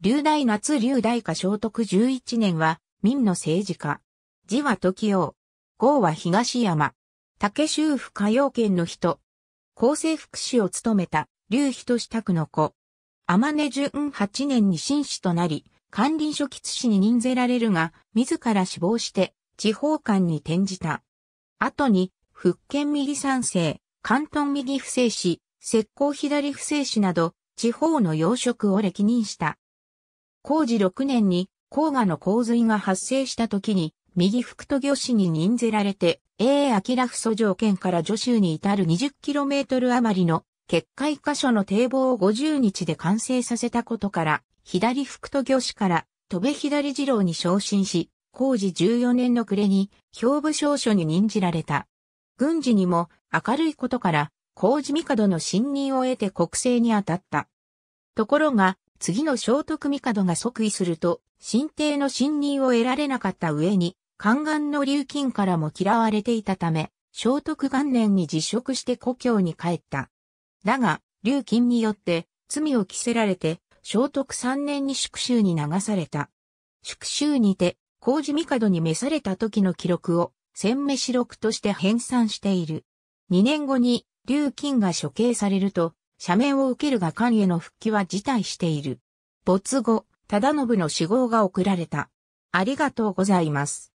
龍大夏龍大化聖徳11年は、民の政治家。字は時王。号は東山。竹州府歌謡圏の人。厚生福祉を務めた、龍仁支宅の子。天根淳8年に紳士となり、管理書吉市に任せられるが、自ら死亡して、地方官に転じた。後に、福建右三世、関東右不正士、石膏左不正士など、地方の要職を歴任した。工事6年に黄河の洪水が発生した時に、右福都漁市に任ぜられて、A. 明不祖条件から助州に至る 20km 余りの決壊箇所の堤防を50日で完成させたことから、左福都漁市から戸部左次郎に昇進し、工事14年の暮れに兵部少書に任じられた。軍事にも明るいことから、工事帝の信任を得て国政に当たった。ところが、次の聖徳帝が即位すると、新帝の信任を得られなかった上に、宦官の流金からも嫌われていたため、聖徳元年に辞職して故郷に帰った。だが、流金によって罪を着せられて、聖徳三年に宿州に流された。宿州にて、子帝に召された時の記録を、千目四録として編纂している。二年後に、流金が処刑されると、社名を受けるが官への復帰は辞退している。没後、忠信の死亡が送られた。ありがとうございます。